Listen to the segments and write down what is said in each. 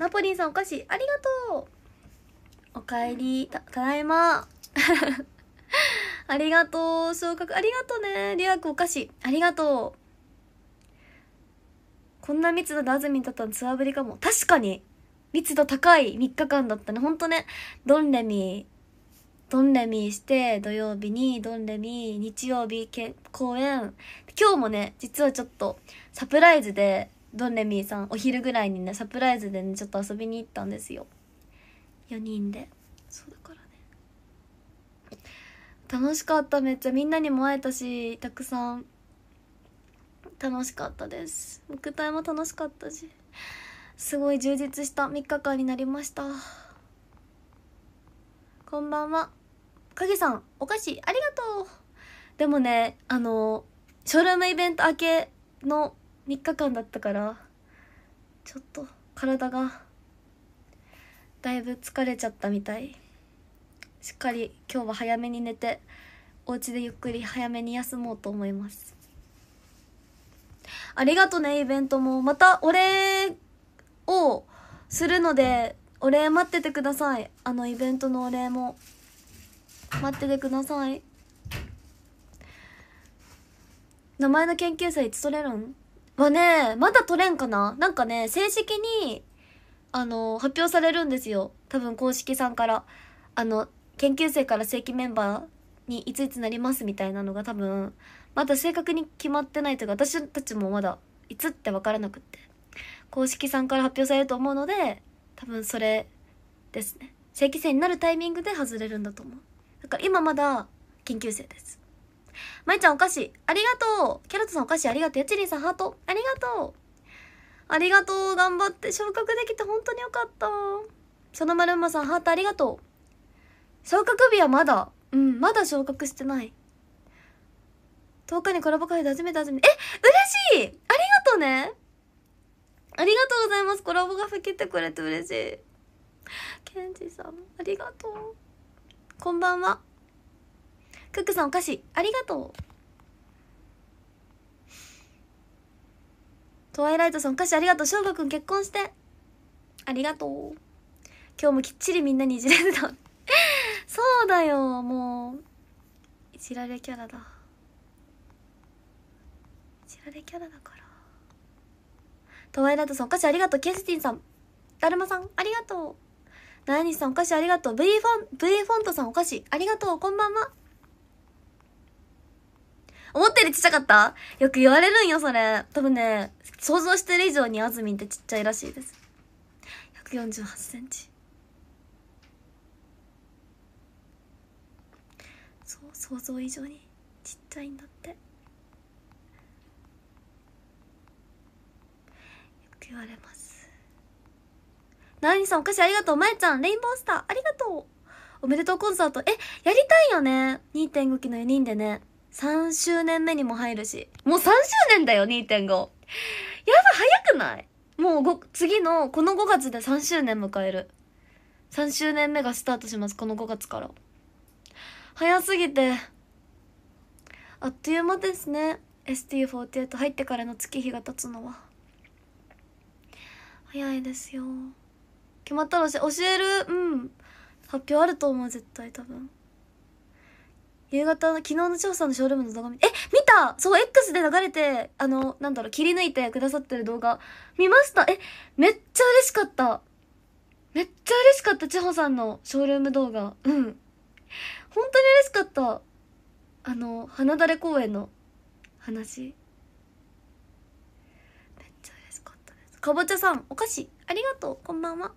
ナポリンさんお菓子ありがとうおかえりただいま ありがとう昇格ありがとうねリュアクお菓子ありがとうこんな密度でミンだったのツアーぶりかも確かに密度高い3日間だったねほんとねドンレミドンレミして土曜日にドンレミ日曜日公演今日もね実はちょっとサプライズでドンレミーさんお昼ぐらいにねサプライズでねちょっと遊びに行ったんですよ4人でそうだからね楽しかっためっちゃみんなにも会えたしたくさん楽しかったです肉体も楽しかったしすごい充実した3日間になりましたこんばんは影さんお菓子ありがとうでもねあのショールームイベント明けの3日間だったからちょっと体がだいぶ疲れちゃったみたいしっかり今日は早めに寝てお家でゆっくり早めに休もうと思いますありがとねイベントもまたお礼をするのでお礼待っててくださいあのイベントのお礼も待っててください名前の研究生いつ取れるんはね、まだ取れんかななんかね、正式に、あの、発表されるんですよ。多分公式さんから。あの、研究生から正規メンバーにいついつなりますみたいなのが多分、まだ正確に決まってないというか、私たちもまだ、いつって分からなくって。公式さんから発表されると思うので、多分それですね。正規生になるタイミングで外れるんだと思う。だから今まだ研究生です。まいちゃんお菓子、ありがとうキャロットさんお菓子ありがとうやちりんさんハート、ありがとうありがとう頑張って昇格できて本当によかったそのまるまさんハートありがとう昇格日はまだ、うん、まだ昇格してない。10日にコラボ会で初めて初めて。え嬉しいありがとうねありがとうございます。コラボ吹フ切ってくれて嬉しい。ケンジさん、ありがとう。こんばんは。クックさんお菓子、ありがとう。トワイライトさんお菓子ありがとう。翔吾くん結婚して。ありがとう。今日もきっちりみんなにいじられた。そうだよ、もう。いじられキャラだ。いじられキャラだから。トワイライトさんお菓子ありがとう。ケスティンさん。だるまさん、ありがとう。ナヤニさんお菓子ありがとう。V フォン、V フォントさんお菓子ありがとう。こんばんは。思ったよりちっちゃかったよく言われるんよ、それ。多分ね、想像してる以上にあずみんってちっちゃいらしいです。148センチ。そう、想像以上にちっちゃいんだって。よく言われます。ナーニさんお菓子ありがとう。まえちゃん、レインボースター、ありがとう。おめでとうコンサート。え、やりたいよね。2.5期の4人でね。3周年目にも入るし。もう3周年だよ、2.5。やば、早くないもうご、次の、この5月で3周年迎える。3周年目がスタートします、この5月から。早すぎて。あっという間ですね。ST48 入ってからの月日が経つのは。早いですよ。決まったら教える。うん。発表あると思う、絶対多分。夕方の昨日の調査のショールームの動画見え、見たそう、X で流れて、あの、なんだろう、切り抜いてくださってる動画、見ましたえ、めっちゃ嬉しかっためっちゃ嬉しかった、千穂さんのショールーム動画。うん。本当に嬉しかった。あの、花だれ公園の話。めっちゃ嬉しかったです。かぼちゃさん、お菓子、ありがとう、こんばんは。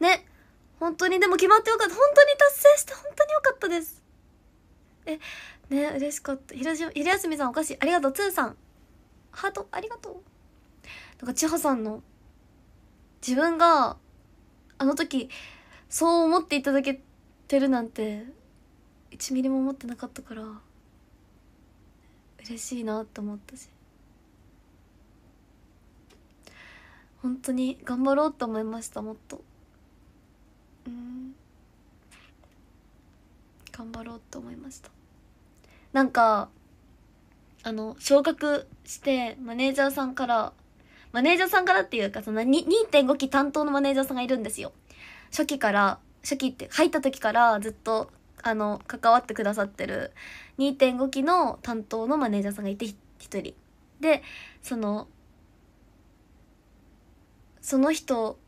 ね本当にでも決まってよかった本当に達成して本当によかったですえね嬉しかったひ休みさんお菓子ありがとうつーさんハートありがとうなんか千葉さんの自分があの時そう思っていただけてるなんて1ミリも思ってなかったから嬉しいなって思ったし本当に頑張ろうと思いましたもっと。うん頑張ろうと思いましたなんかあの昇格してマネージャーさんからマネージャーさんからっていうかその2.5期担当のマネージャーさんがいるんですよ初期から初期って入った時からずっとあの関わってくださってる2.5期の担当のマネージャーさんがいて一人でそのその人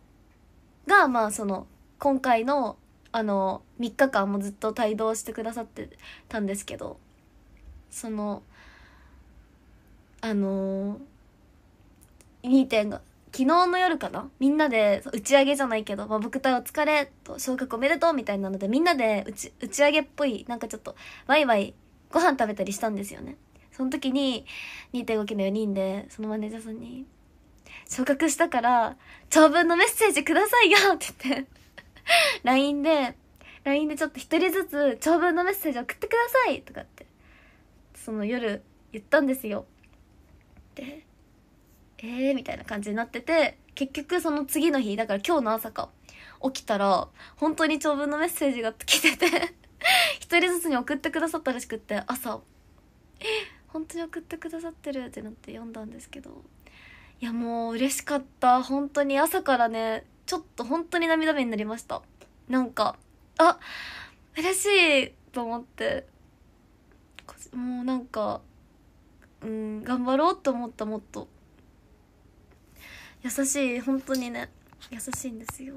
がまあその今回のあの3日間もずっと帯同してくださってたんですけどそのあのー、2. が昨日の夜かなみんなで打ち上げじゃないけど、まあ、僕隊お疲れと昇格おめでとうみたいなのでみんなで打ち打ち上げっぽいなんかちょっとワイワイご飯食べたりしたんですよねその時に2.5期の4人でそのマネージャーさんに「昇格したから長文のメッセージくださいよ」って言って LINE で、LINE でちょっと一人ずつ長文のメッセージ送ってくださいとかって、その夜言ったんですよ。で、えーみたいな感じになってて、結局その次の日、だから今日の朝か、起きたら、本当に長文のメッセージが来てて 一人ずつに送ってくださったらしくって、朝、本当に送ってくださってるってなって読んだんですけど、いやもう嬉しかった。本当に朝からね、ちょっと本当に涙目になりました。なんか、あ、嬉しいと思って。もうなんか、うん、頑張ろうと思ったもっと。優しい、本当にね、優しいんですよ。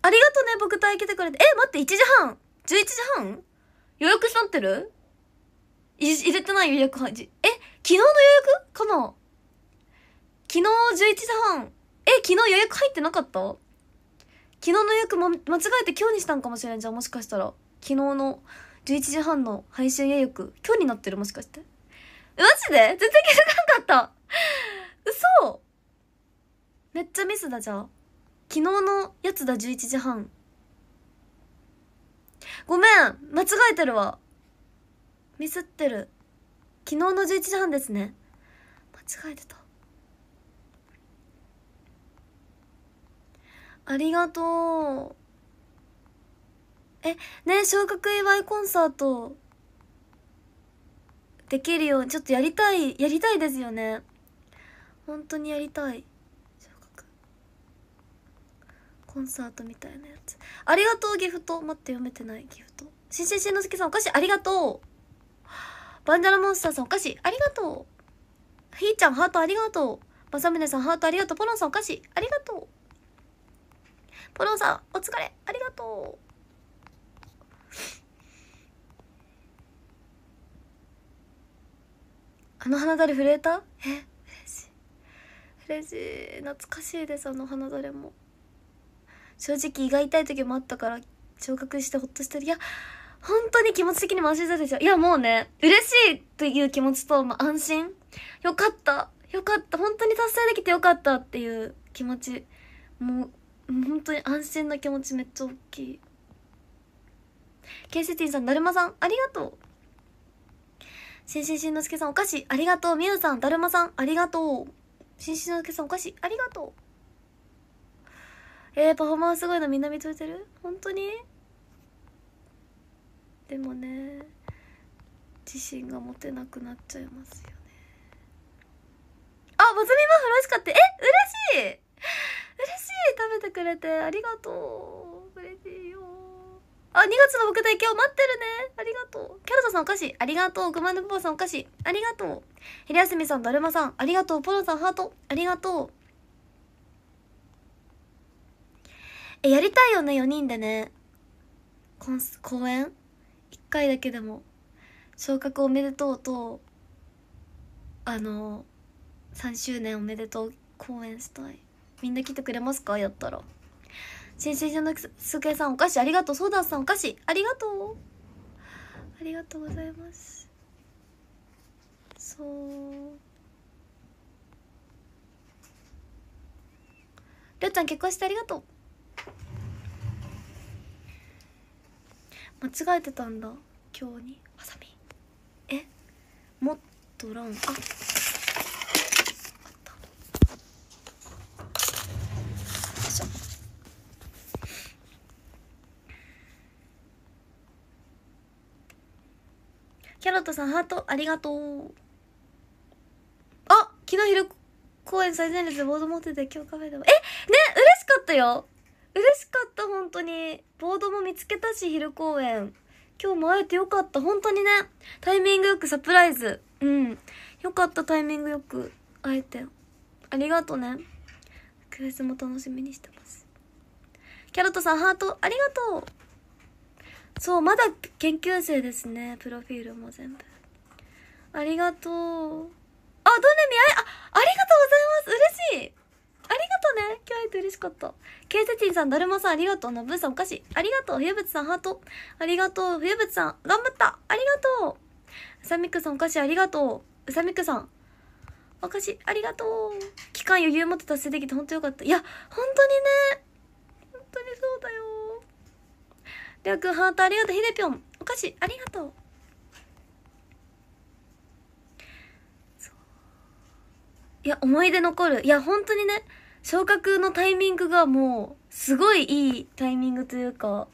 ありがとね、僕と体来てくれて。え、待って、1時半 ?11 時半予約したってる入れてない予約はじ、え昨日の予約かな昨日11時半。え昨日予約入ってなかった昨日の予約、ま、間違えて今日にしたんかもしれんじゃん。もしかしたら。昨日の11時半の配信予約、今日になってるもしかして。マジで全然気づかなかった。嘘めっちゃミスだじゃあ。昨日のやつだ11時半。ごめん間違えてるわミスってる昨日の11時半ですね間違えてたありがとうえね昇格祝いコンサートできるようにちょっとやりたいやりたいですよね本当にやりたいコンサートみたいなやつありがとうギフト待って読めてないギフト新進し之助のすけさんお菓子ありがとうバンダラモンスターさんお菓子ありがとうひーちゃんハートありがとうまさみねさんハートありがとうポロンさんお菓子ありがとうポロンさんお疲れありがとうあの花だれ震えたえ嬉しい嬉しい懐かしいですあの花だれも正直胃が痛い時もあったから聴覚してほっとしてるいや本当に気持ち的にも安心したでしょいやもうね嬉しいという気持ちと、まあ、安心よかったよかった本当に達成できてよかったっていう気持ちもう本当に安心な気持ちめっちゃ大きいケイセティンさんだるまさんありがとうしんしんしんのすけさんお菓子ありがとうみゆさんだるまさんありがとうしんしんのすけさんお菓子ありがとうえー、パフォーマンスすごいのみんなといてる本当にでもね自信が持てなくなっちゃいますよねあボズミマフ美しかったえ嬉しい嬉しい食べてくれてありがとう嬉しいよあ2月の僕で今日待ってるねありがとうキャラトさんお菓子ありがとう熊野パパさんお菓子ありがとう昼休みさんだるまさんありがとうポロさんハートありがとうえ、やりたいよね、4人でね。コンス、公演 ?1 回だけでも。昇格おめでとうと、あの、3周年おめでとう公演したい。みんな来てくれますかやったら。新鮮じゃなくすけさんお菓子ありがとう。ソーダさんお菓子ありがとう。ありがとうございます。そう。りょうちゃん結婚してありがとう間違えてたんだ今日にハサミえもっとらんあキャロットさんハートありがとうあ昨日昼公演最前列でボード持ってて今日カフェでもえね嬉しかったよ嬉しかった本当にボードも見つけたし昼公演今日も会えてよかった本当にねタイミングよくサプライズうんよかったタイミングよく会えてありがとうねクエスも楽しみにしてますキャロットさんハートありがとうそうまだ研究生ですねプロフィールも全部ありがとうあどネにあありがとうございます嬉しいありがとうね今日会えて嬉しかった。ケイセチンさん、だるまさんありがとう。のぶーさんお菓子。ありがとう。冬物さんハート。ありがとう。冬物さん、頑張ったありがとう。うさみくさんお菓子ありがとう。うさみくさん、お菓子ありがとう。期間余裕持って達成できて本当よかった。いや、本当にね。本当にそうだよ。りょうくんハートありがとう。ひでぴょん、お菓子ありがとう。いや、思い出残る。いや、本当にね、昇格のタイミングがもう、すごいいいタイミングというか、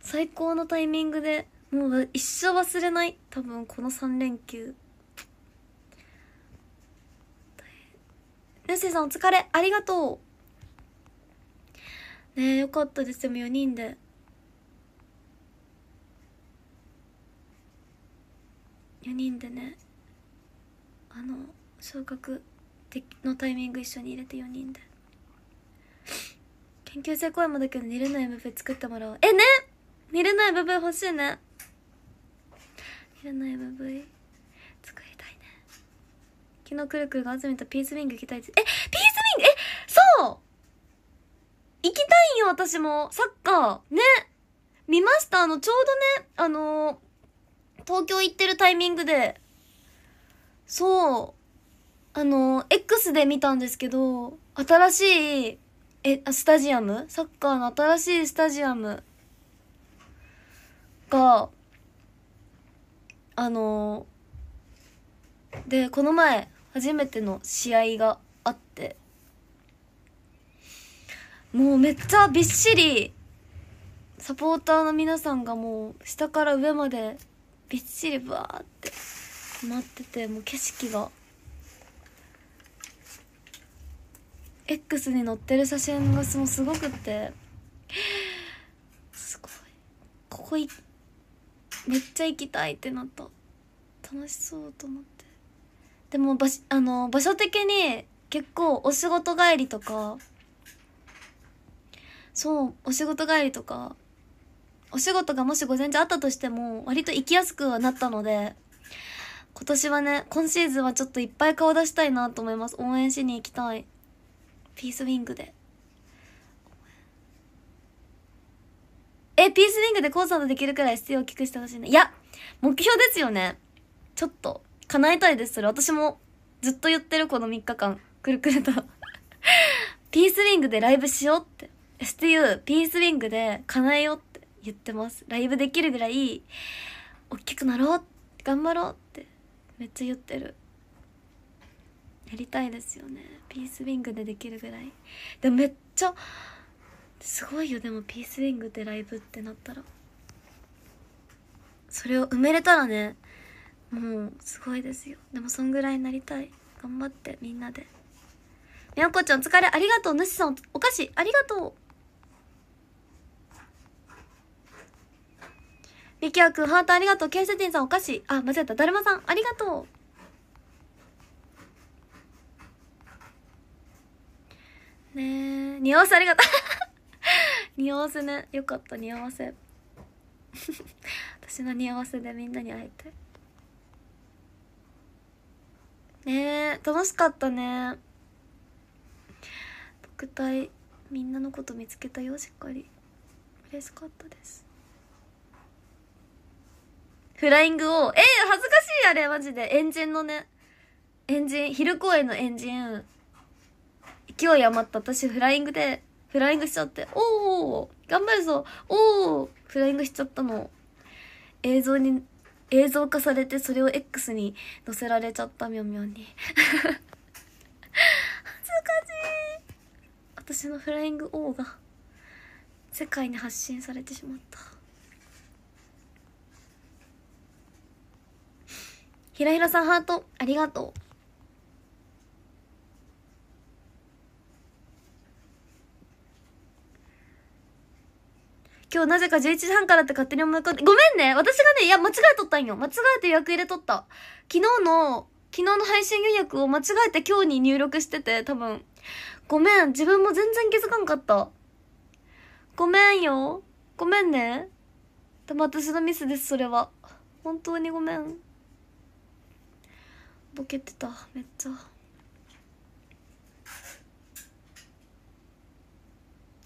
最高のタイミングで、もう一生忘れない。多分、この3連休。ルシーさんお疲れありがとうねえよかったですでも4人で4人でねあの昇格のタイミング一緒に入れて4人で研究生公演もだけど寝れない MV 作ってもらおうえね寝れない MV 欲しいね寝れない MV 作りたいね昨日くるくるが集めたピースウィング行きたいですえピースウィングえそう行きたいよ私もサッカーね見ましたあのちょうどねあのー、東京行ってるタイミングでそうあの、X で見たんですけど、新しい、え、スタジアムサッカーの新しいスタジアムが、あの、で、この前、初めての試合があって、もうめっちゃびっしり、サポーターの皆さんがもう、下から上まで、びっしりバーって、待ってて、もう景色が X に載ってる写真がもすごくってすごいここいめっちゃ行きたいってなった楽しそうと思ってでも場あの場所的に結構お仕事帰りとかそうお仕事帰りとかお仕事がもし午前中あったとしても割と行きやすくはなったので今年はね今シーズンはちょっといっぱい顔出したいなと思います応援しに行きたいピースウィングでえピースウィングでコンサートできるくらい必要を大きくしてほしいねいや目標ですよねちょっと叶えたいですそれ私もずっと言ってるこの3日間くるくると ピースウィングでライブしようって STU ピースウィングで叶えようって言ってますライブできるぐらい大きくなろう頑張ろうってめっちゃ言ってるやりたいですよねピースウィングでできるぐらいでもめっちゃすごいよでもピースウィングでライブってなったらそれを埋めれたらねもうすごいですよでもそんぐらいになりたい頑張ってみんなでみやこちゃんお疲れありがとう主さんお菓子ありがとうみきやくんハートありがとうケイセティンさんお菓子あ間違えただるまさんありがとうね匂わせありがとう匂わせねよかった匂わせ私の匂わせでみんなに会いたいねえ楽しかったね特待みんなのこと見つけたよしっかり嬉しかったですフライングをえー、恥ずかしいあれマジでエンジンのねエンジン昼公演のエンジン勢い余った私フライングで、フライングしちゃって、おお頑張るぞおおフライングしちゃったの。映像に、映像化されてそれを X に載せられちゃったみょんみょんに。恥ずかしい私のフライング王が世界に発信されてしまった。ひらひらさんハート、ありがとう。今日なぜか11時半からって勝手に思い込んで、ごめんね私がね、いや、間違えとったんよ。間違えて予約入れとった。昨日の、昨日の配信予約を間違えて今日に入力してて、多分。ごめん、自分も全然気づかんかった。ごめんよ。ごめんね。でも私のミスです、それは。本当にごめん。ボケてた、めっちゃ。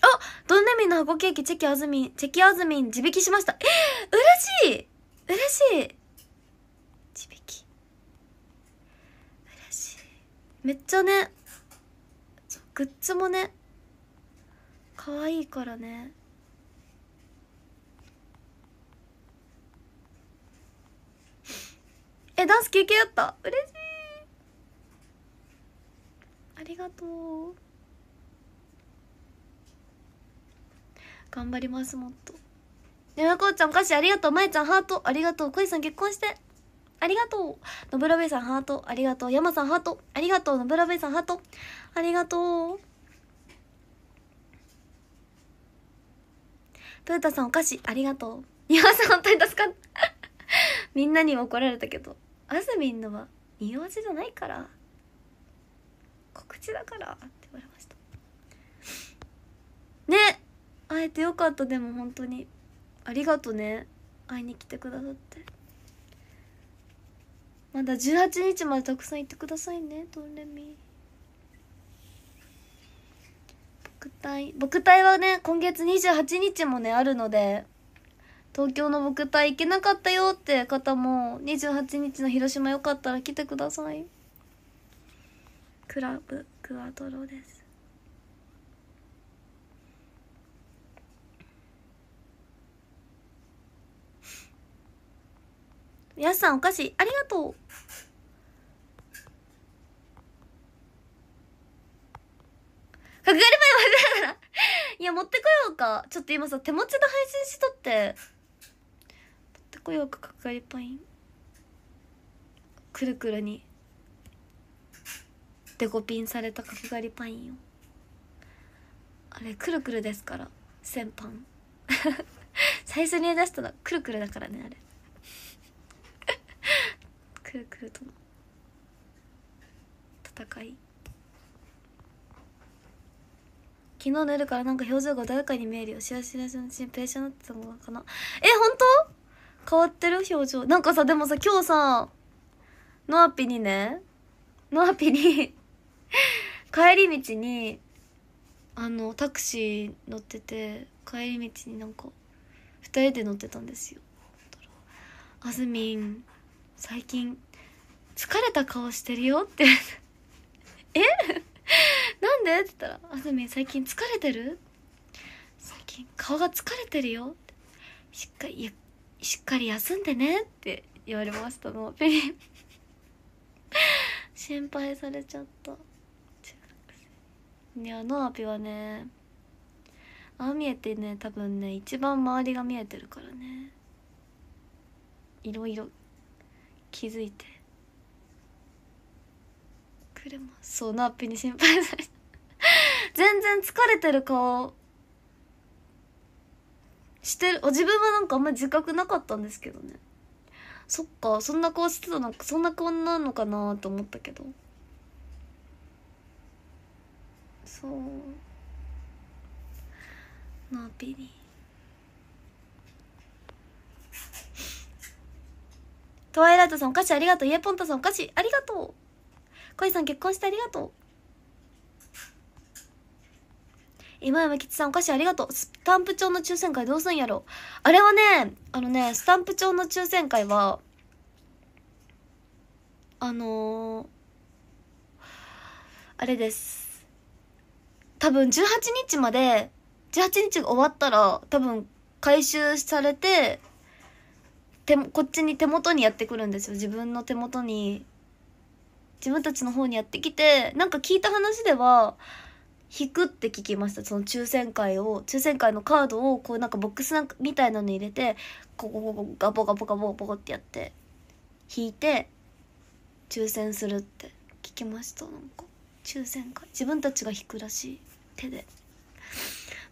あドンネミの箱ケーキ、チェキあずみん、チェキあずみん、自引きしました。え嬉しい嬉しい自引き。嬉しい。めっちゃね、グッズもね、可愛いからね。え、ダンス休憩やった嬉しいありがとう。頑張りますもっとねなこちゃんお菓子ありがとうまえちゃんハートありがとうこいさん結婚してありがとうのぶらべさんハートありがとう山さんハートありがとうのぶらべさんハートありがとうプータさんお菓子ありがとうにわさん本当に助かった みんなに怒られたけどあずみんのはわ味じゃないから告知だからって言われましたね会えてよかったでも本当にありがとね会いに来てくださってまだ18日までたくさん行ってくださいねトンレミ僕隊僕隊はね今月28日もねあるので東京の僕隊行けなかったよって方も28日の広島よかったら来てくださいクラブクアトロですやさんお菓子ありがとう角刈り前までいや持ってこようかちょっと今さ手持ちで配信しとって持ってこようか角刈りパインくるくるにデコピンされた角刈りパインよあれくるくるですから先般 最初に出したのくるくるだからねあれくるくるとの戦い昨日の夜からなんか表情が穏やかに見えるよしあしあしのうちにペーになってたのかなえ本当変わってる表情なんかさでもさ今日さノアピにねノアピに帰り道にあのタクシー乗ってて帰り道になんか2人で乗ってたんですよあずみん最近疲れた顔してるよ」って え「え なんで?」って言ったら「あずみ最近疲れてる最近顔が疲れてるよ」しっかりしっかり休んでね」って言われましたのペリン心配されちゃった中学生いやなあぴはねああ見えてね多分ね一番周りが見えてるからねいろいろ気づいて車そうなっぺに心配され 全然疲れてる顔してる自分はなんかあんまり自覚なかったんですけどねそっかそんな顔してたのそんな顔になるのかなと思ったけどそうなっピにトワイライトさんお菓子ありがとう。イエポンタさんお菓子ありがとう。コイさん結婚してありがとう。今山吉さんお菓子ありがとう。スタンプ帳の抽選会どうすんやろあれはね、あのね、スタンプ帳の抽選会は、あのー、あれです。多分18日まで、18日が終わったら、多分回収されて、手こっちに手元にやってくるんですよ自分の手元に自分たちの方にやってきてなんか聞いた話では引くって聞きましたその抽選会を抽選会のカードをこうなんかボックスなんかみたいなのに入れてここここガボガボガボガボってやって引いて抽選するって聞きましたなんか抽選会自分たちが引くらしい手で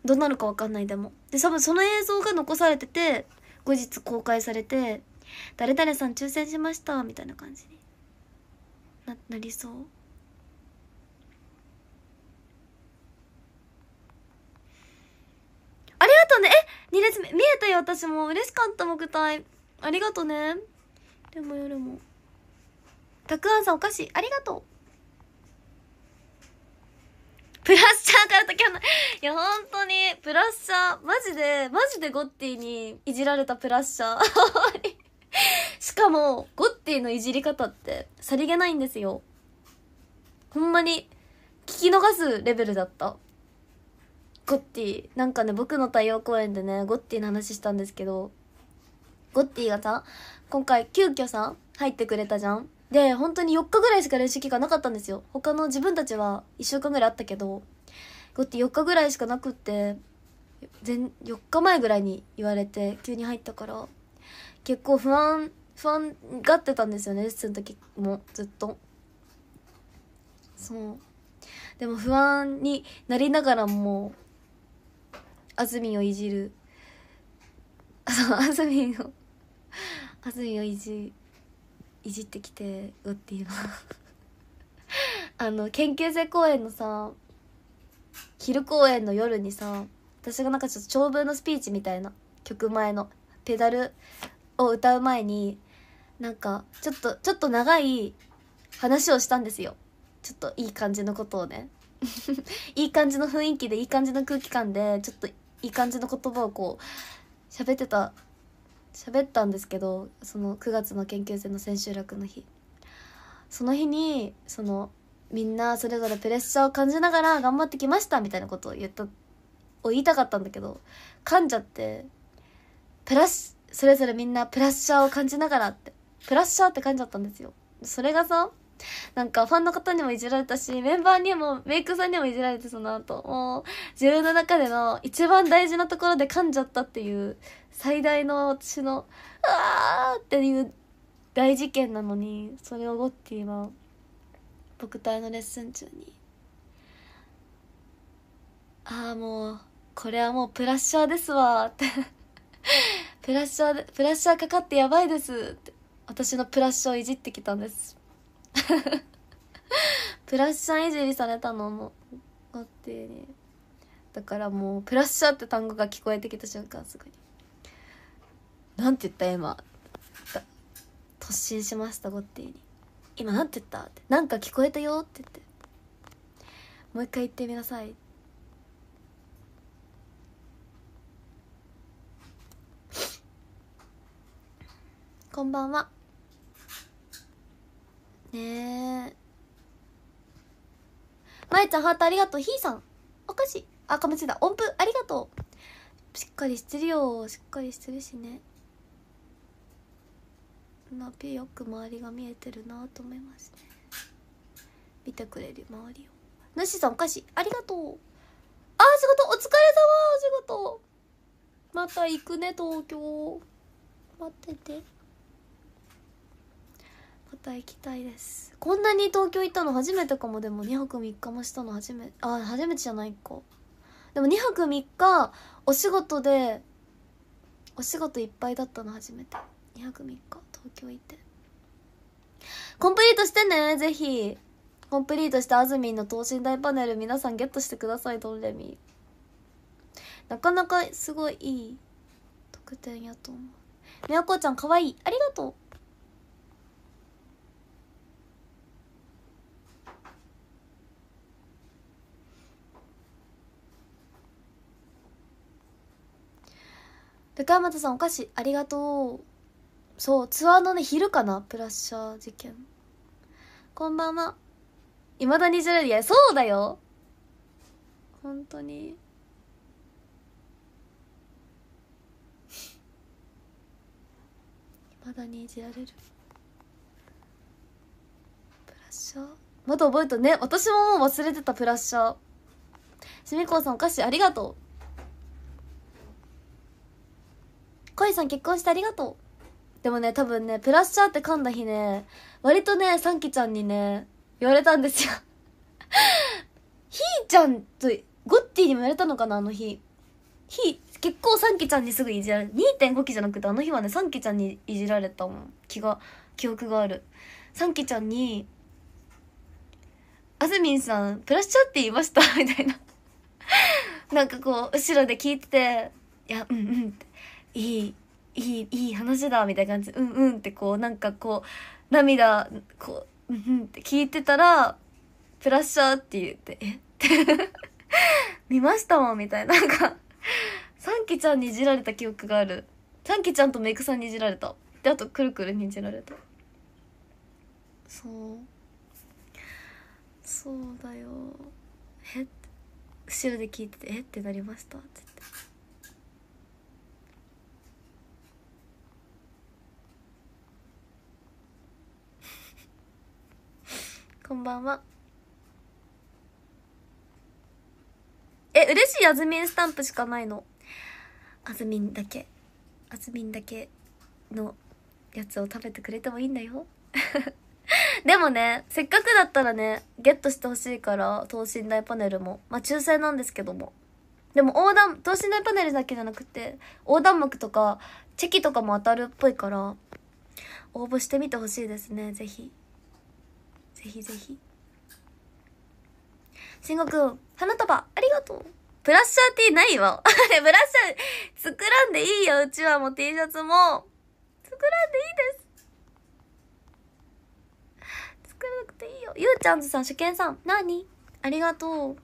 どうなるか分かんないでもで多分その映像が残されてて後日公開されて「誰々さん抽選しました」みたいな感じにななりそう。ありがとうねえ2列目見えたよ私も嬉しかった木体ありがとねでも夜もたくあんさんお菓子ありがとうプラスチャーからときはない。いや、ほんとに、プラスチャー、マジで、マジでゴッティにいじられたプラスチャー。しかも、ゴッティのいじり方って、さりげないんですよ。ほんまに、聞き逃すレベルだった。ゴッティ、なんかね、僕の太陽公演でね、ゴッティの話したんですけど、ゴッティがさ、今回急遽さ、入ってくれたじゃんで、本当に4日ぐらいしか練習期間なかったんですよ。他の自分たちは1週間ぐらいあったけど、こって4日ぐらいしかなくって、全4日前ぐらいに言われて急に入ったから結構不安不安がってたんですよねレッスンの時もずっとそうでも不安になりながらもあずみんをいじるあずみんをあずみんをいじいじってきてうっていうの あの研究生公演のさ昼公演の夜にさ私がなんかちょっと長文のスピーチみたいな曲前のペダルを歌う前になんかちょっとちょっと長い話をしたんですよちょっといい感じのことをね いい感じの雰囲気でいい感じの空気感でちょっといい感じの言葉をこう喋ってた喋ったんですけどその9月の研究生の千秋楽の日その日にそのみんなそれぞれプレッシャーを感じながら頑張ってきましたみたいなことを言ったを言いたかったんだけど噛んじゃってプラスそれぞれみんなプラッシャーを感じながらってプラッシャーって噛んじゃったんですよそれがさなんかファンの方にもいじられたし、メンバーにも、メイクさんにもいじられてその後、もう自分の中での一番大事なところで噛んじゃったっていう、最大の私の、うわーっていう大事件なのに、それをゴッティは、僕隊のレッスン中に、ああもう、これはもうプラッシャーですわって プラッシャーで、プラッシャーかかってやばいですって、私のプラッシャーをいじってきたんです。プラッシャーいじりされたのもあってだからもうプラッシャーって単語が聞こえてきた瞬間すぐになんて言った今突進しましたゴッティに「今なんて言った?」って「なんか聞こえたよ」って言って「もう一回言ってみなさい」こんばんは。ねえまえちゃんハートありがとうひーさんお菓子あかまついた音符ありがとうしっかりしてるよしっかりしてるしねなぴよく周りが見えてるなと思いますね見てくれる周りを主さんお菓子ありがとうあ仕事お疲れ様お仕事また行くね東京待ってて。た行きたいですこんなに東京行ったの初めてかもでも2泊3日もしたの初めあ初めてじゃないかでも2泊3日お仕事でお仕事いっぱいだったの初めて2泊3日東京行ってコンプリートしてねぜひコンプリートしたあずみんの等身大パネル皆さんゲットしてくださいドレミなかなかすごいいい特典やと思うみやこちゃんかわいいありがとう高山田さんお菓子ありがとうそうツアーのね昼かなプラッシャー事件こんばんはいまだにジェるいやそうだよ本当にまだにいじられるプラッシャーまだ覚えたね私ももう忘れてたプラッシャーしみこさんお菓子ありがとうカイさん結婚してありがとう。でもね、多分ね、プラッシャーって噛んだ日ね、割とね、サンキちゃんにね、言われたんですよ ひーちゃんと、ゴッティにも言われたのかな、あの日。ー、結構サンキちゃんにすぐいじられ、2.5期じゃなくて、あの日はね、サンキちゃんにいじられたもん。気が、記憶がある。サンキちゃんに、あずみんさん、プラスチャーって言いましたみたいななんかこう、後ろで聞いてて、いや、うんうんって。いいいいいい話だみたいな感じでうんうんってこうなんかこう涙こううんうんって聞いてたらプラッシャーって言ってえって 見ましたもんみたいななんかサンキちゃんにいじられた記憶があるサンキちゃんとメイクさんにいじられたであとくるくるにいじられたそうそうだよえ後ろで聞いててえってなりましたってこんばんはえ嬉しいあずみんスタンプしかないのあずみんだけあずみんだけのやつを食べてくれてもいいんだよ でもねせっかくだったらねゲットしてほしいから等身大パネルもまあ抽選なんですけどもでも横断等身大パネルだけじゃなくて横断幕とかチェキとかも当たるっぽいから応募してみてほしいですねぜひぜひぜひん吾くん花束ありがとうブラッシャーティーないわ。あれ、ブラッシャー作らんでいいようちはもう T シャツも作らんでいいです作らなくていいよゆうちゃんずさん主見さんなにありがとう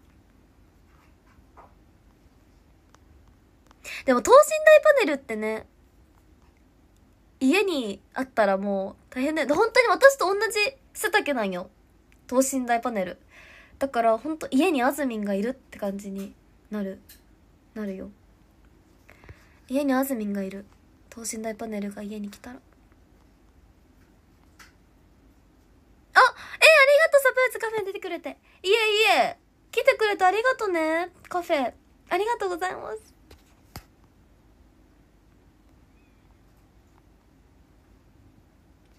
でも等身大パネルってね家にあったらもう大変だよ本当に私と同じ背丈なんよ等身大パネルだからほんと家にあずみんがいるって感じになるなるよ家にあずみんがいる等身大パネルが家に来たらあえありがとうサプライズカフェに出てくれていえいえ来てくれてありがとねカフェありがとうございます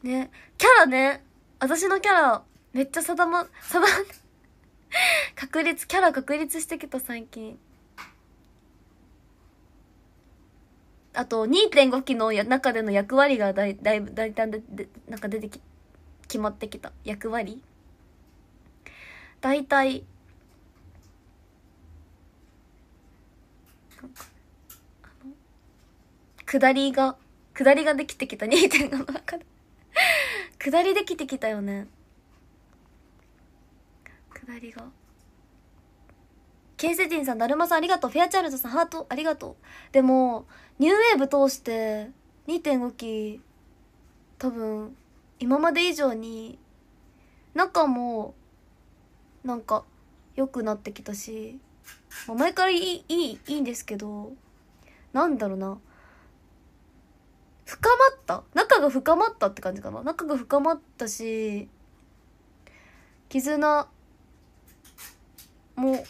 ねキャラね私のキャラ、めっちゃ定ま、定ま、確立、キャラ確立してきた最近。あと、2.5期の中での役割がだいだいぶ、大体で、で、なんか出てき、決まってきた。役割大体、なんか、あの、下りが、下りができてきた2.5の中で。下りできてきたよね下りがケイセティンさんだるまさんありがとうフェアチャイルドさんハートありがとうでもニューウェーブ通して2.5期多分今まで以上に仲もなんか良くなってきたし、前からいいいいいいんですけどなんだろうな深まった仲が深まったって感じかな仲が深まったし絆も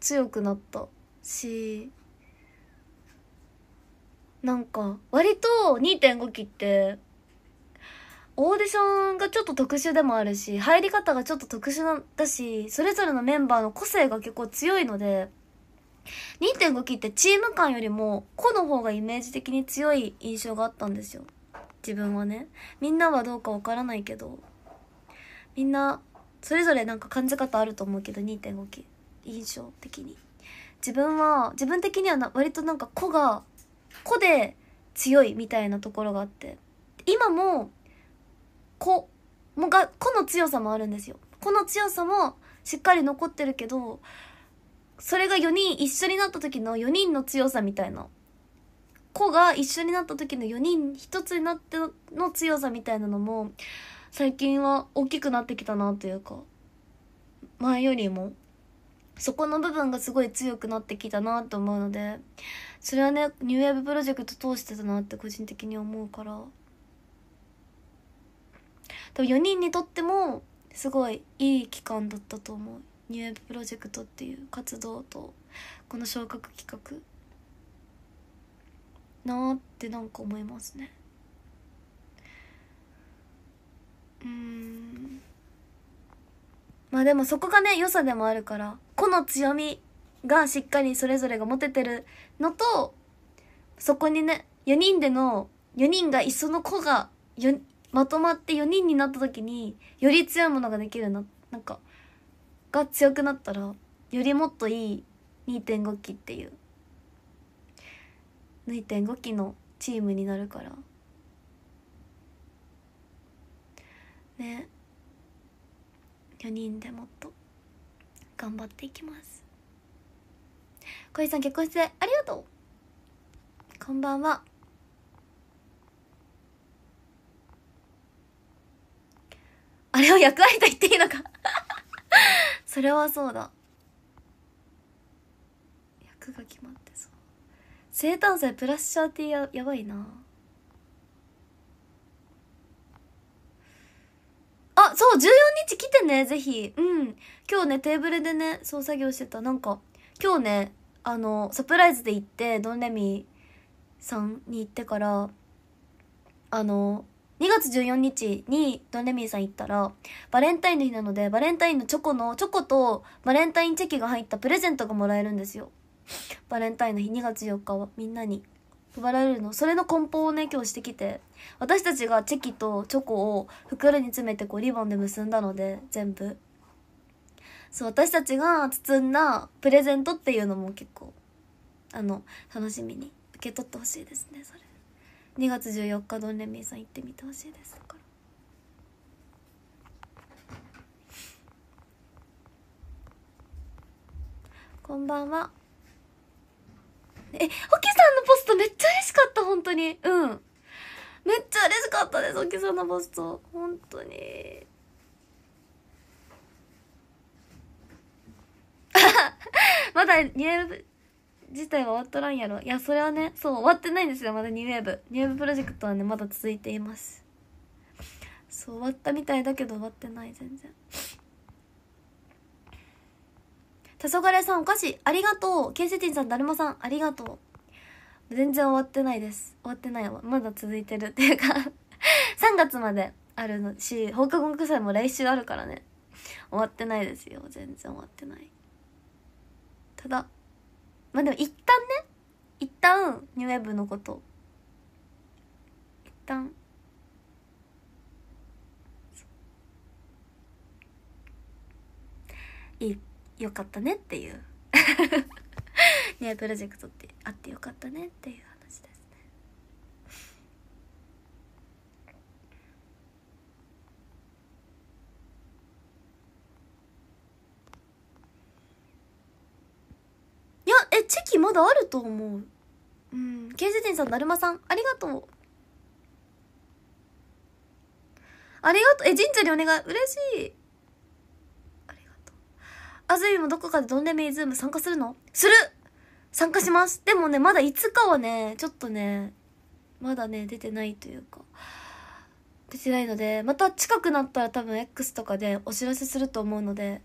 強くなったしなんか割と2.5期ってオーディションがちょっと特殊でもあるし入り方がちょっと特殊だしそれぞれのメンバーの個性が結構強いので2.5期ってチーム感よりも個の方がイメージ的に強い印象があったんですよ自分はねみんなはどうかわからないけどみんなそれぞれなんか感じ方あると思うけど2.5期印象的に自分は自分的にはな割となんか個が個で強いみたいなところがあって今も子もが個の強さもあるんですよ個の強さもしっかり残ってるけどそれが4人一緒になった時の4人の強さみたいな子が一緒になった時の4人一つになっての強さみたいなのも最近は大きくなってきたなというか前よりもそこの部分がすごい強くなってきたなと思うのでそれはねニューウェーブプロジェクト通してたなって個人的に思うから多分4人にとってもすごいいい期間だったと思うニュープロジェクトっていう活動とこの昇格企画なーってなんか思いますねうんまあでもそこがね良さでもあるから個の強みがしっかりそれぞれが持ててるのとそこにね4人での4人がいっその個がまとまって4人になった時により強いものができるななんかが強くなったらよりもっといい2.5期っていう2.5期のチームになるからね4人でもっと頑張っていきます小石さん結婚してありがとうこんばんはあれを役割と言っていいのか それはそうだ役が決まってそう生誕祭プラッシャーティーややばいなあそう14日来てねぜひうん今日ねテーブルでねそう作業してたなんか今日ねあのサプライズで行ってドンレミさんに行ってからあの2月14日にドンレミーさん行ったら、バレンタインの日なので、バレンタインのチョコの、チョコとバレンタインチェキが入ったプレゼントがもらえるんですよ。バレンタインの日2月4日はみんなに配られるの。それの梱包をね、今日してきて、私たちがチェキとチョコを袋に詰めてこうリボンで結んだので、全部。そう、私たちが包んだプレゼントっていうのも結構、あの、楽しみに受け取ってほしいですね、それ。2月14日ドンレミさん行ってみてほしいですだからこんばんはえホキさんのポストめっちゃ嬉しかった本当にうんめっちゃ嬉しかったですホキさんのポスト本当に まだ入自体は終わっとらんやろいやそれはねそう終わってないんですよまだニューウェーブニューウェーブプロジェクトはねまだ続いていますそう終わったみたいだけど終わってない全然黄昏さんお菓子ありがとうケイセティンさんだるまさんありがとう全然終わってないです終わってないわまだ続いてるっていうか3 月まであるのし放課後国も来週あるからね終わってないですよ全然終わってないただまあでも一旦ね一旦ニューウェーブのこと一旦いいよかったねっていう ニュープロジェクトってあってよかったねっていうがあると思ううん刑事店さんだるまさんありがとうありがとうえ神社にお願い嬉しいありがとうあずみもどこかでドンでメイズーム参加するのする参加しますでもねまだ5日はねちょっとねまだね出てないというか出てないのでまた近くなったら多分 X とかでお知らせすると思うので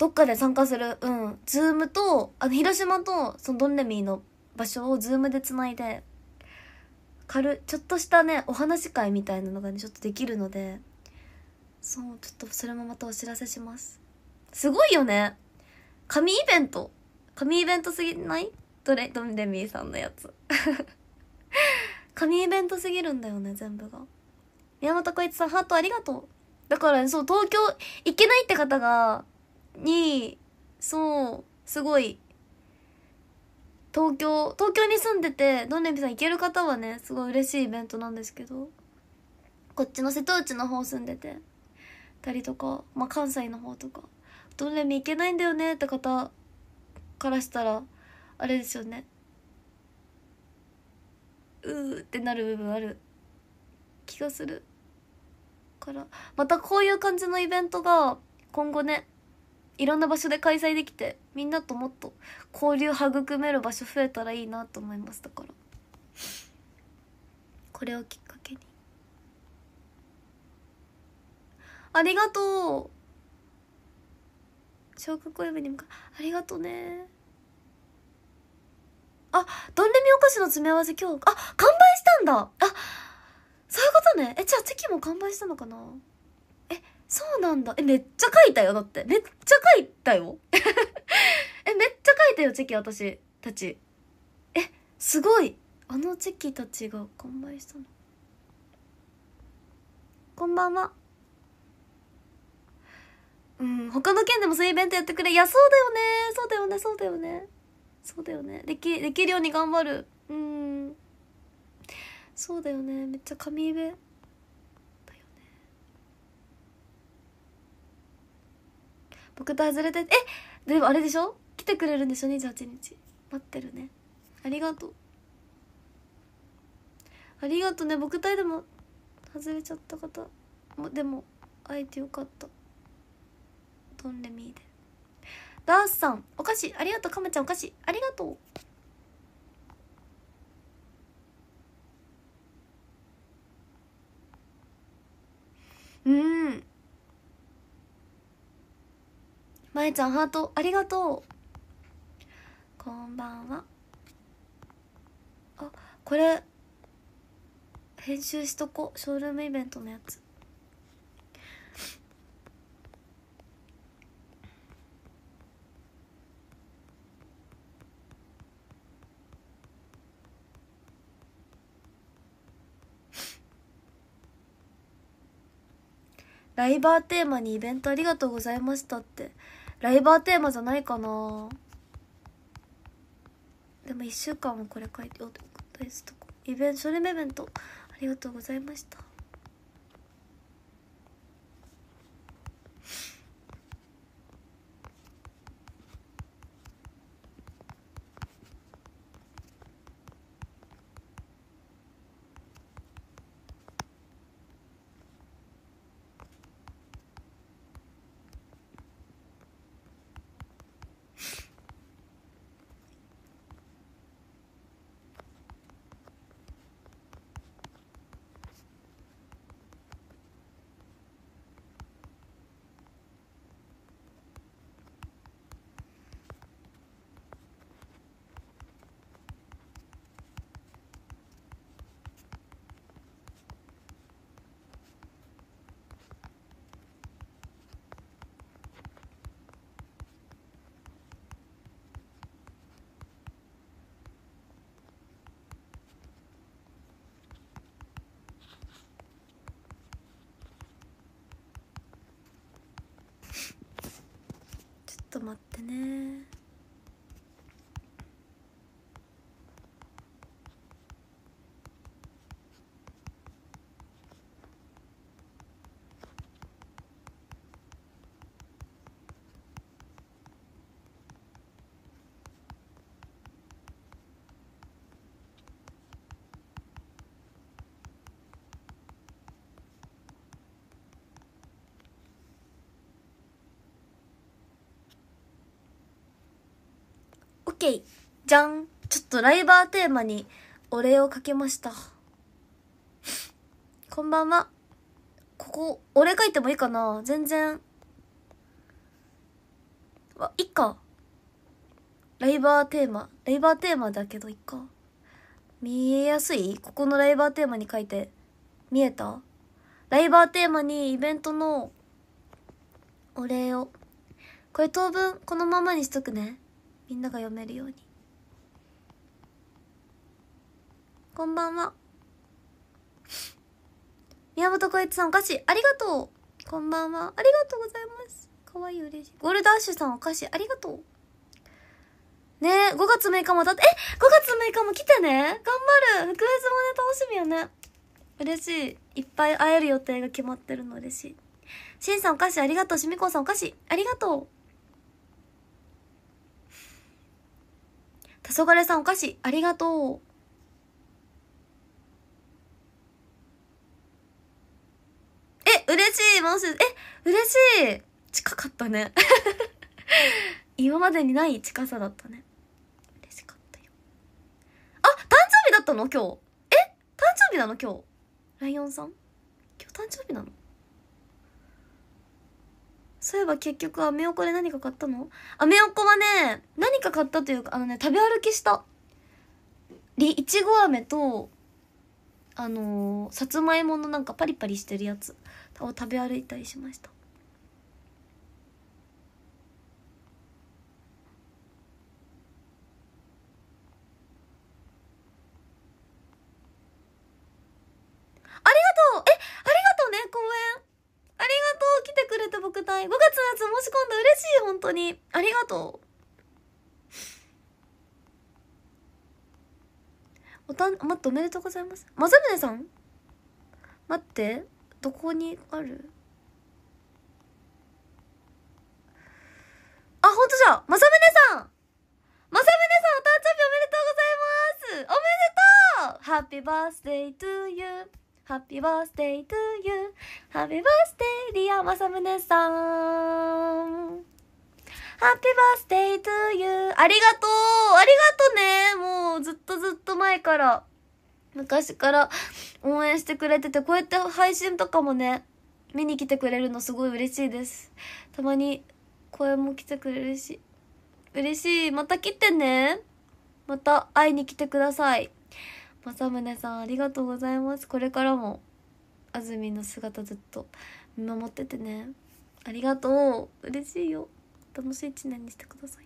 どっかで参加する。うん。ズームと、あの、広島と、そのドンレミーの場所をズームで繋いで、軽、ちょっとしたね、お話会みたいなのがね、ちょっとできるので、そう、ちょっとそれもまたお知らせします。すごいよね。神イベント。神イベントすぎないどれ、ドンレミーさんのやつ。神イベントすぎるんだよね、全部が。宮本浩一さん、ハートありがとう。だから、ね、そう、東京行けないって方が、にそうすごい東京東京に住んでてドンレみさん行ける方はねすごい嬉しいイベントなんですけどこっちの瀬戸内の方住んでてたりとか、まあ、関西の方とかドンレみ行けないんだよねって方からしたらあれですよねうーってなる部分ある気がするからまたこういう感じのイベントが今後ねいろんな場所で開催できてみんなともっと交流育める場所増えたらいいなと思いますだからこれをきっかけにありがとう小学校指に向かありがとうねあドンレミお菓子の詰め合わせ今日あ完売したんだあそういうことねえじゃあチェキも完売したのかなそうなんだ。え、めっちゃ書いたよ、だって。めっちゃ書いたよ。え、めっちゃ書いたよ、チェキ私たち。え、すごい。あのチェキたちが完売したの。こんばんは。うん、他の県でもそういうイベントやってくれ。いや、そうだよね。そうだよね、そうだよね。そうだよね。でき、できるように頑張る。うん。そうだよね。めっちゃ神イベ。僕と外れてえでもあれでしょ来てくれるんでしょ28日待ってるねありがとうありがとうね僕隊でも外れちゃった方もでも会えてよかったドンレミーでダースさんお菓子ありがとうかまちゃんお菓子ありがとううんまえちゃんハートありがとうこんばんはあこれ編集しとこショールームイベントのやつライバーテーマにイベントありがとうございましたってライバーテーマじゃないかなでも1週間もこれ書いておってですとかイベントショメイベントありがとうございました OK! じゃんちょっとライバーテーマにお礼をかけました。こんばんは。ここ、お礼書いてもいいかな全然。わ、いっか。ライバーテーマ。ライバーテーマだけど、いっか。見えやすいここのライバーテーマに書いて。見えたライバーテーマにイベントのお礼を。これ当分このままにしとくね。みんなが読めるようにこんばんは宮本浩一さんお菓子ありがとうこんばんはありがとうございますかわいい嬉しいゴールダッシュさんお菓子ありがとうねえ、5月6日もだって、え !5 月6日も来てね頑張る福フもね、楽しみよね嬉しい。いっぱい会える予定が決まってるの嬉しい。しんさんお菓子ありがとう。しみこさんお菓子ありがとう。黄昏さんお菓子ありがとう。え、嬉しいもうす、え、嬉しい近かったね。今までにない近さだったね。嬉しかったよ。あ、誕生日だったの今日。え誕生日なの今日。ライオンさん今日誕生日なのそういえば結局アメ横で何か買ったのアメ横はね、何か買ったというか、あのね、食べ歩きした。り、いちご飴と、あのー、さつまいものなんかパリパリしてるやつを食べ歩いたりしました。。5月のやつ申し込んだ嬉しい、本当に。ありがとう。おたん、待って、おめでとうございます。まさむねさん待って、どこにあるあ、ほんとじゃまさむねさんまさむねさん、お誕生日おめでとうございますおめでとうハッピーバースデートゥーユーハッピーバースデートゥーユー。ハッピーバースデー、リアマサムネさんハッピーバースデートゥーユー。ありがとうありがとうねもうずっとずっと前から昔から応援してくれててこうやって配信とかもね見に来てくれるのすごい嬉しいですたまに声も来てくれるし嬉しいまた来てねまた会いに来てください政宗さんありがとうございますこれからもあずみの姿ずっと見守っててねありがとう嬉しいよ楽しい一年にしてください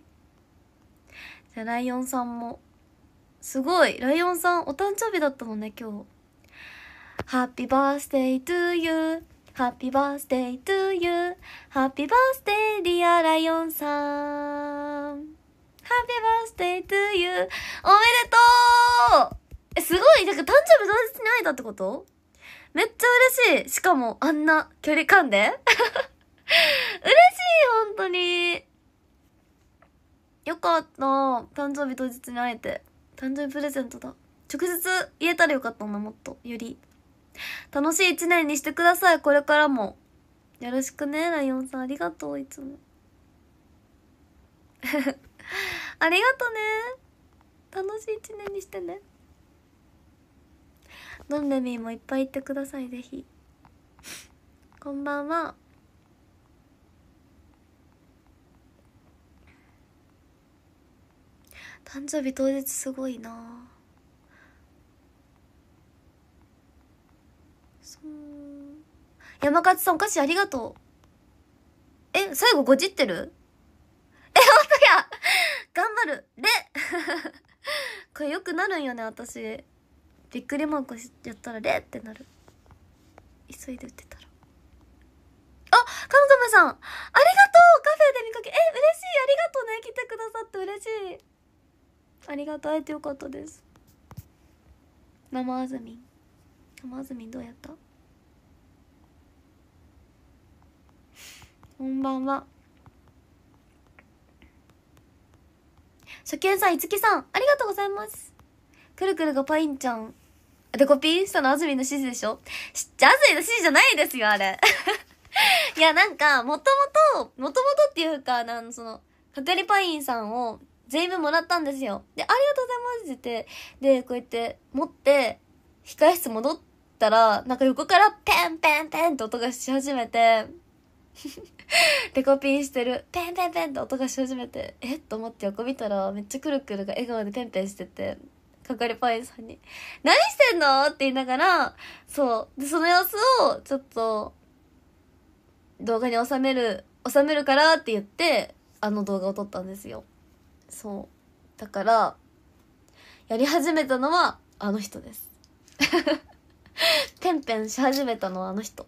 じゃあライオンさんもすごいライオンさんお誕生日だったもんね今日ハッピーバースデートゥーユーハッピーバースデートゥーユーハッピーバースデーディアライオンさんハッピーバースデ y トゥーユーおめでとうえ、すごいなんか誕生日同日に会えたってことめっちゃ嬉しいしかも、あんな距離感で 嬉しい本当によかった。誕生日当日に会えて。誕生日プレゼントだ。直接言えたらよかったな、もっと。より。楽しい一年にしてください、これからも。よろしくね、ライオンさん。ありがとう、いつも。ありがとね。楽しい一年にしてね。ドんベミーもいっぱい言ってくださいぜひこんばんは誕生日当日すごいな山勝さんお菓子ありがとうえ最後ごじってるえ本当や頑張るで これよくなるんよね私びっくりマコしやったら「レ」ってなる急いで打ってたらあカムカムさんありがとうカフェで見かけえ嬉しいありがとうね来てくださって嬉しいありがとう会えてよかったです生あずみん生あずみんどうやったこんばんは初見さん、いつきさん、ありがとうございます。くるくるがパインちゃん、デコピーしたのずみの指示でしょし、ずみの指示じゃないですよ、あれ。いや、なんか、もともと、もともとっていうか、なんその、かかりパインさんを全部もらったんですよ。で、ありがとうございますって言って、で、こうやって持って、控室戻ったら、なんか横からペンペンペンって音がし始めて、デコピンしてる、ペンペンペンって音がし始めて、えっと思って横見たら、めっちゃくるくるが笑顔でペンペンしてて、かかりパン屋さんに、何してんのって言いながら、そう。で、その様子を、ちょっと、動画に収める、収めるからって言って、あの動画を撮ったんですよ。そう。だから、やり始めたのは、あの人です。ペンペンし始めたのはあの人。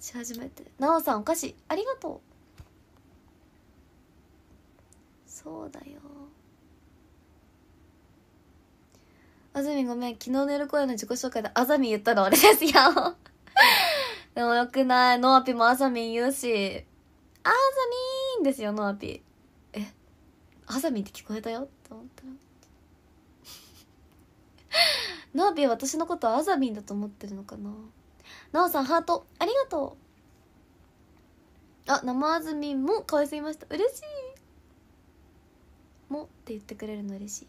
し始めて。なおさんお菓子ありがとう。そうだよ。あずみごめん、昨日の夜公演の自己紹介であざみ言ったの俺ですよ。でもよくない。ノアピもあざみ言うし、あざみーんですよ、ノアピ。え、あざみって聞こえたよって思ったら。ノアピ私のことあざみんだと思ってるのかな。なおさん、ハート、ありがとう。あ、生あずみも可愛すぎました。嬉しい。もって言ってくれるの嬉しい。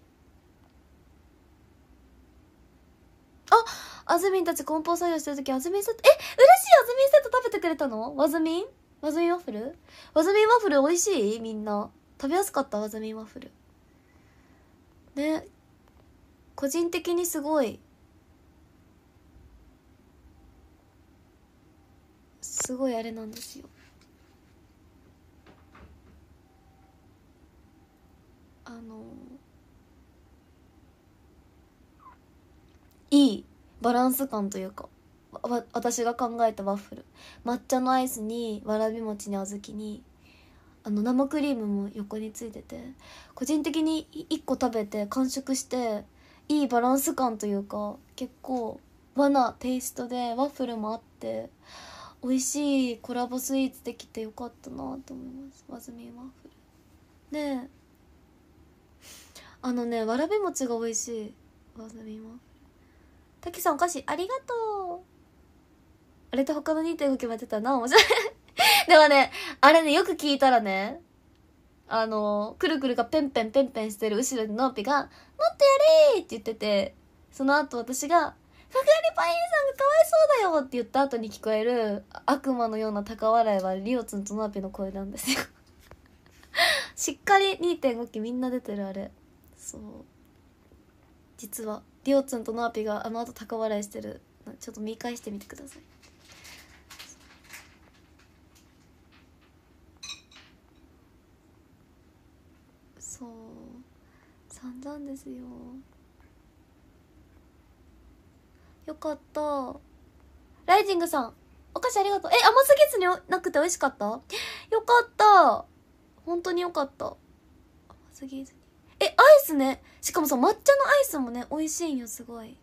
あ、あずみんたち梱包作業してるとき、あずみんセット、え、嬉しいあずみんセット食べてくれたのわずみんわずみんワッフルわずみんワッフル美味しいみんな。食べやすかったわずみんワッフル。ね。個人的にすごい。すごいあれなんですよ。あのーいいバランス感というか私が考えたワッフル抹茶のアイスにわらび餅に小豆にあの生クリームも横についてて個人的に1個食べて完食していいバランス感というか結構和なテイストでワッフルもあって美味しいコラボスイーツできてよかったなと思います和みワッフルであのねわらび餅が美味しい和みワッフルたけさんお菓子ありがとうあれと他の2.5決まってたな面白い でもねあれねよく聞いたらねあのくるくるがペンペンペンペンしてる後ろでのーぴが「もっとやれ!」って言っててその後私が「さすがにパインさんがかわいそうだよ!」って言った後に聞こえる悪魔のような高笑いはリオツンとのーぴの声なんですよ しっかり2.5期みんな出てるあれそう実はりょうつんとのあぴがあの後高笑いしてるちょっと見返してみてくださいそう散々ですよよかったライジングさんお菓子ありがとうえ甘すぎずになくて美味しかったよかった本当によかった甘すぎずえ、アイスね。しかもさ、抹茶のアイスもね、美味しいんよ、すごい。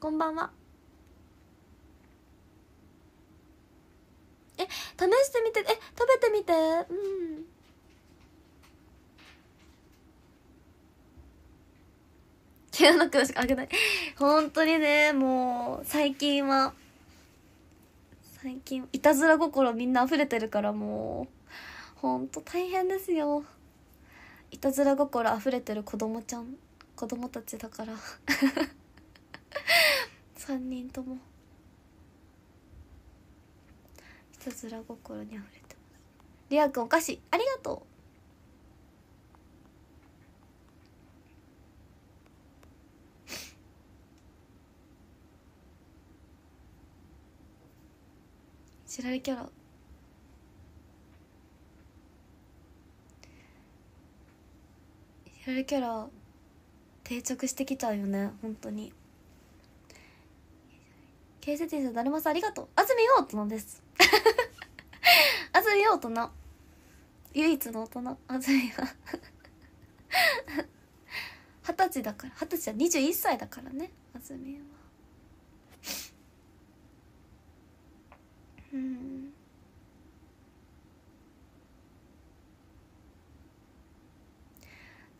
こんばんは。え、試してみて、え、食べてみて。うん。毛くんしかない。本当にね、もう、最近は、最近、いたずら心みんな溢れてるからもう、ほんと大変ですよ。いたずら心溢れてる子供ちゃん子供たちだから3 人ともいたずら心に溢れてますりあくんお菓子ありがとう知られキャラゆるキャラ定着してきちゃうよね本当にさんだるまさんありがとう安住大人です安住大人唯一の大人安住は二十歳だから二十歳じゃ21歳だからね安住はうん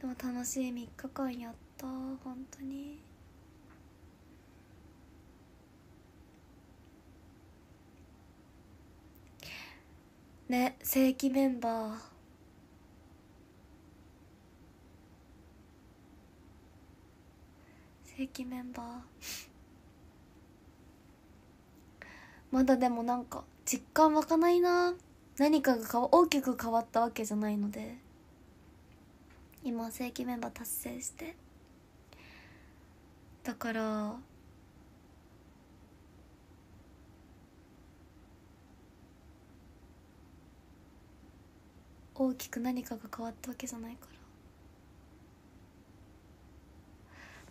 でも楽しい3日間やった本当にね正規メンバー正規メンバーまだでもなんか実感湧かないな何かが大きく変わったわけじゃないので今正規メンバー達成してだから大きく何かが変わったわけじゃないか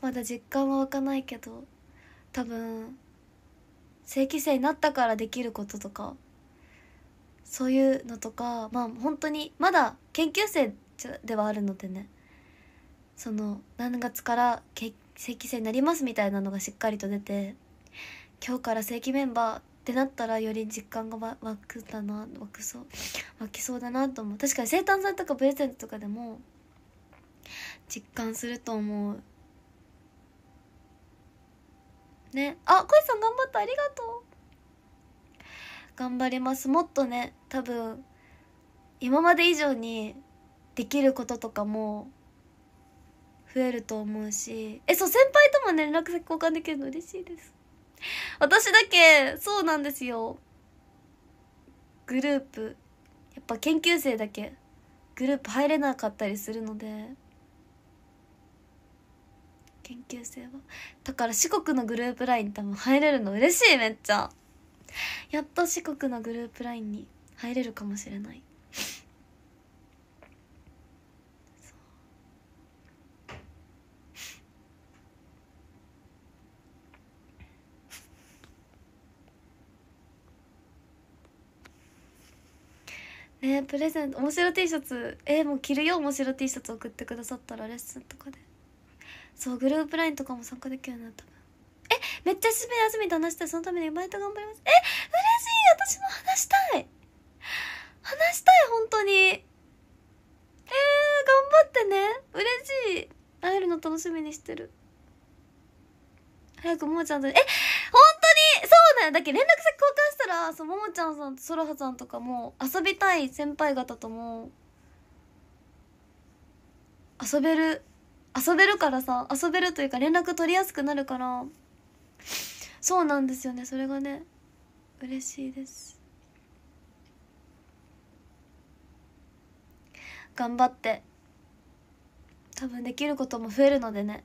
らまだ実感は湧かないけど多分正規生になったからできることとかそういうのとかまあ本当にまだ研究生ではあるのでねその何月から正規制になりますみたいなのがしっかりと出て今日から正規メンバーってなったらより実感が湧くだな湧くそう湧きそうだなと思う確かに生誕祭とかプレゼントとかでも実感すると思うねあこいさん頑張ったありがとう頑張りますもっとね多分今まで以上にできることとかも増えると思うしえそう先輩とも連絡先交換できるの嬉しいです私だけそうなんですよグループやっぱ研究生だけグループ入れなかったりするので研究生はだから四国のグループ LINE 多分入れるの嬉しいめっちゃやっと四国のグループ LINE に入れるかもしれないえプレゼント面白 T シャツえー、もう着るよ面白 T シャツ送ってくださったらレッスンとかでそうグループ LINE とかも参加できるようになったえめっちゃ休み休みと話してそのためにバイト頑張りますえ嬉しい私も話したい話したい本当にえー、頑張ってね嬉しい会えるの楽しみにしてる早くもーちゃんとえそうだよだけ連絡先交換したらそうももちゃんさんとそらはさんとかも遊びたい先輩方とも遊べる遊べるからさ遊べるというか連絡取りやすくなるからそうなんですよねそれがね嬉しいです頑張って多分できることも増えるのでね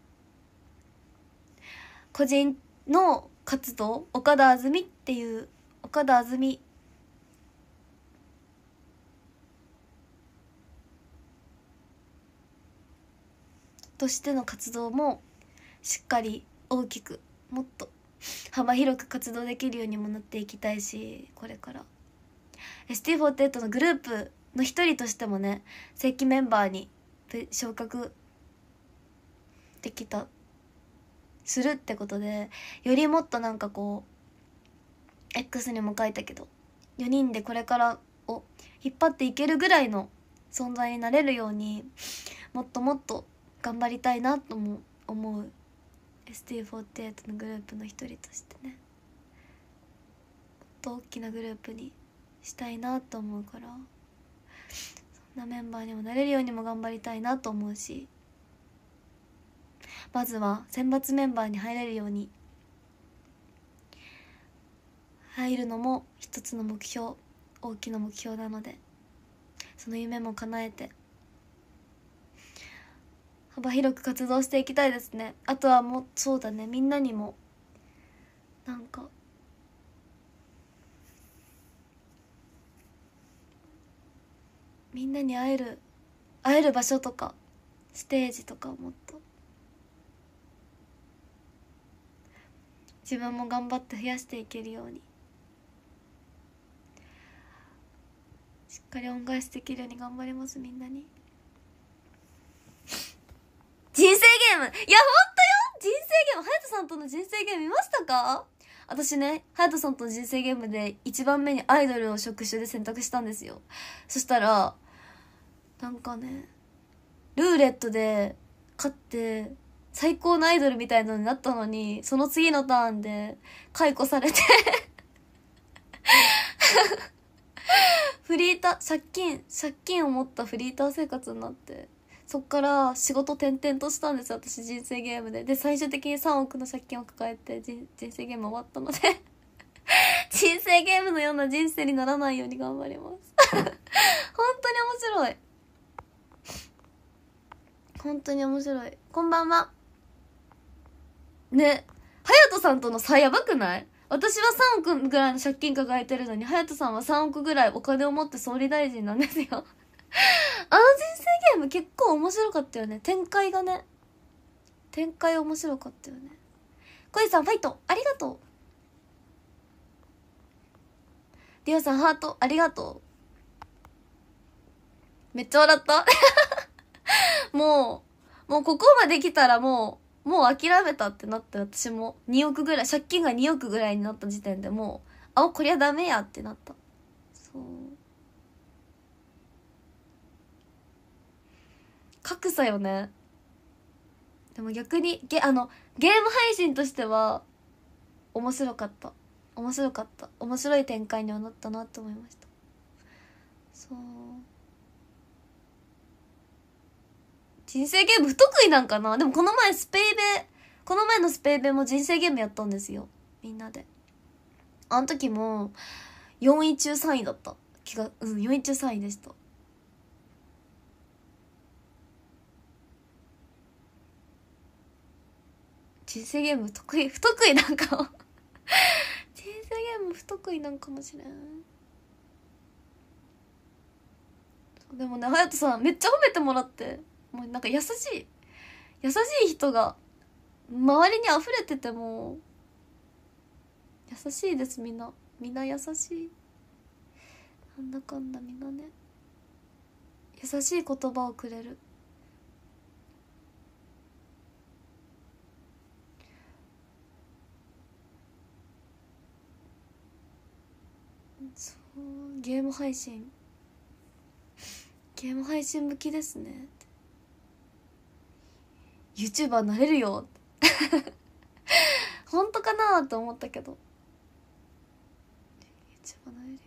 個人の活動岡田あずみっていう岡田あずみとしての活動もしっかり大きくもっと幅広く活動できるようにもなっていきたいしこれから ST48 のグループの一人としてもね正規メンバーに昇格できたするってことでよりもっとなんかこう X にも書いたけど4人でこれからを引っ張っていけるぐらいの存在になれるようにもっともっと頑張りたいなとも思う ST48 のグループの一人としてねもっと大きなグループにしたいなと思うからそんなメンバーにもなれるようにも頑張りたいなと思うしまずは選抜メンバーに入れるように入るのも一つの目標大きな目標なのでその夢も叶えて幅広く活動していきたいですねあとはもうそうだねみんなにもなんかみんなに会える会える場所とかステージとかって。自分も頑張って増やしていけるようにしっかり恩返しできるように頑張りますみんなに人生ゲームいやほんとよ人生ゲーム隼人さんとの人生ゲーム見ましたか私ね隼人さんとの人生ゲームで1番目にアイドルを職種で選択したんですよそしたらなんかねルーレットで勝って最高のアイドルみたいのになったのに、その次のターンで解雇されて フリーター、借金、借金を持ったフリーター生活になって、そっから仕事転々としたんですよ、私人生ゲームで。で、最終的に3億の借金を抱えて人生ゲーム終わったので 人生ゲームのような人生にならないように頑張ります 本当に面白い。本当に面白い。こんばんは。ね。やとさんとの差やばくない私は3億ぐらいの借金抱えてるのに、やとさんは3億ぐらいお金を持って総理大臣なんですよあの人生ゲーム結構面白かったよね。展開がね。展開面白かったよね。こいさん、ファイトありがとうりオさん、ハートありがとうめっちゃ笑った もう、もうここまで来たらもう、もう諦めたってなって私も2億ぐらい借金が2億ぐらいになった時点でもうあこりゃダメやってなったそう格差よねでも逆にゲあのゲーム配信としては面白かった面白かった面白い展開にはなったなって思いましたそう人生ゲーム不得意なんかなでもこの前スペイベ、この前のスペイベも人生ゲームやったんですよ。みんなで。あの時も、4位中3位だった。気が、うん、4位中3位でした。人生ゲーム得意、不得意なんか 人生ゲーム不得意なんかもしれん。でもね、隼人さんめっちゃ褒めてもらって。もうなんか優しい優しい人が周りに溢れてても優しいですみんなみんな優しいなんだかんだみんなね優しい言葉をくれるそうゲーム配信ゲーム配信向きですね YouTuber になれるよ 本当かなと思ったけど YouTuber なれるよ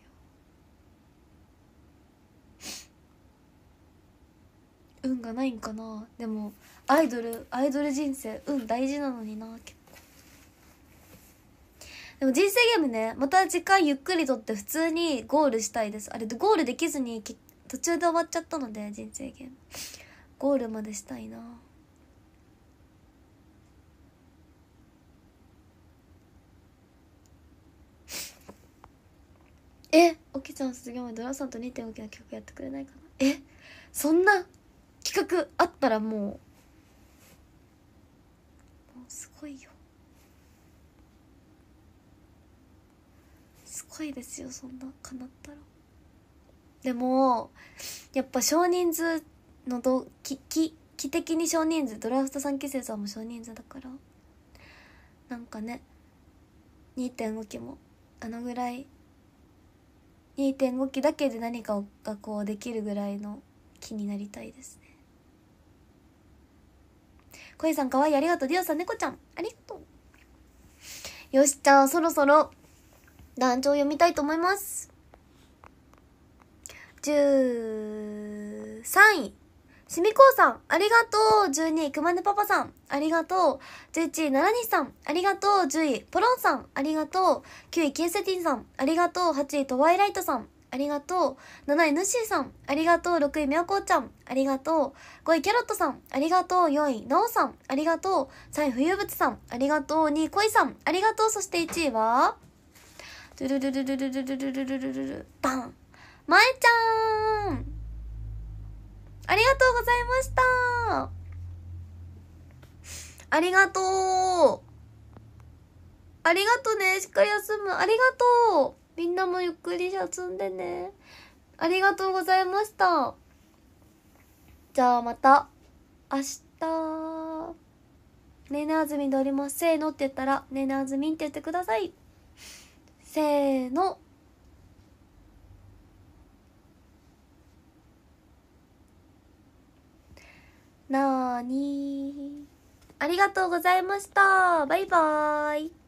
運がないんかなでもアイドルアイドル人生運大事なのにな結構でも人生ゲームねまた時間ゆっくりとって普通にゴールしたいですあれゴールできずに途中で終わっちゃったので人生ゲームゴールまでしたいなえおきちゃん卒業前ドラさんと2.5期の曲やってくれないかなえそんな企画あったらもうもうすごいよすごいですよそんなかなったらでもやっぱ少人数のどきき期的に少人数ドラフト3期生さんも少人数だからなんかね2.5期もあのぐらい2.5期だけで何かがこうできるぐらいの気になりたいですね小さんかわいいありがとうディオさん猫ちゃんありがとうよしじゃあそろそろ団長読みたいと思います13位シミコウさん、ありがとう。12位、くまねパパさん、ありがとう。11位、ならにさん、ありがとう。10位、ポロンさん、ありがとう。9位、ケンセティンさん、ありがとう。8位、トワイライトさん、ありがとう。7位、ぬっしーさん、ありがとう。6位、みやこちゃん、ありがとう。5位、キャロットさん、ありがとう。4位、なおさん、ありがとう。3位、冬物さん、ありがとう。2位、コいさん、ありがとう。そして1位は、ドゥルルルルルルルルルルルルルルルまえちゃルんありがとうございましたありがとうありがとね。しっかり休む。ありがとう。みんなもゆっくり休んでね。ありがとうございました。じゃあまた、明日、ねねあずみでおります。せーのって言ったら、ねねあずみんって言ってください。せーの。なーにありがとうございましたバイバーイ